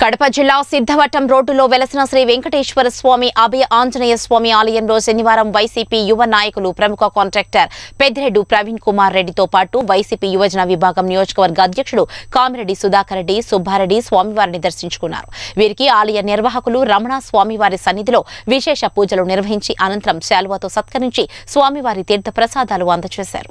కడప జిల్లా సిద్ధవటం రోడ్డులో వెలసిన శ్రీ వెంకటేశ్వర స్వామి అభయ ఆంజనేయ స్వామి ఆలయంలో శనివారం వైసీపీ యువ నాయకులు ప్రముఖ కాంట్రాక్టర్ పెద్దిరెడ్డి ప్రవీణ్ కుమార్ రెడ్డితో పాటు వైసీపీ యువజన విభాగం నియోజకవర్గ అధ్యక్షుడు కామిరెడ్డి సుధాకర్ రెడ్డి సుబ్బారెడ్డి స్వామివారిని దర్శించుకున్నారు వీరికి ఆలయ నిర్వాహకులు రమణ స్వామివారి సన్నిధిలో విశేష పూజలు నిర్వహించి అనంతరం శాలువాతో సత్కరించి స్వామివారి తీర్థ ప్రసాదాలు అందజేశారు